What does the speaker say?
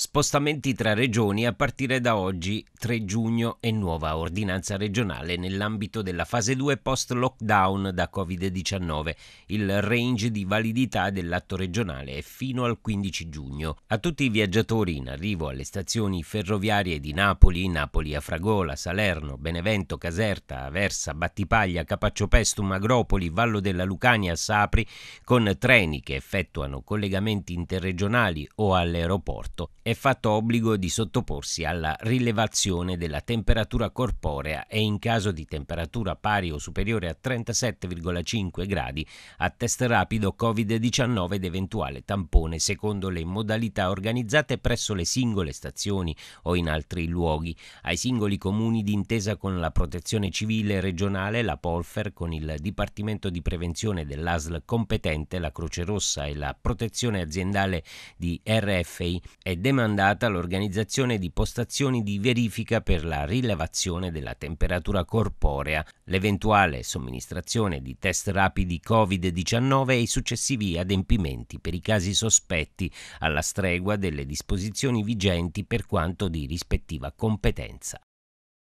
Spostamenti tra regioni a partire da oggi 3 giugno e nuova ordinanza regionale nell'ambito della fase 2 post lockdown da Covid-19. Il range di validità dell'atto regionale è fino al 15 giugno. A tutti i viaggiatori in arrivo alle stazioni ferroviarie di Napoli, Napoli a Fragola, Salerno, Benevento, Caserta, Aversa, Battipaglia, Capaccio Capacciopestum, Agropoli, Vallo della Lucania, Sapri con treni che effettuano collegamenti interregionali o all'aeroporto è fatto obbligo di sottoporsi alla rilevazione della temperatura corporea e in caso di temperatura pari o superiore a 37,5 gradi a test rapido Covid-19 ed eventuale tampone secondo le modalità organizzate presso le singole stazioni o in altri luoghi, ai singoli comuni d'intesa con la Protezione Civile regionale, la Polfer, con il Dipartimento di Prevenzione dell'ASL competente, la Croce Rossa e la Protezione Aziendale di RFI e Democrazia andata l'organizzazione di postazioni di verifica per la rilevazione della temperatura corporea, l'eventuale somministrazione di test rapidi Covid-19 e i successivi adempimenti per i casi sospetti, alla stregua delle disposizioni vigenti per quanto di rispettiva competenza.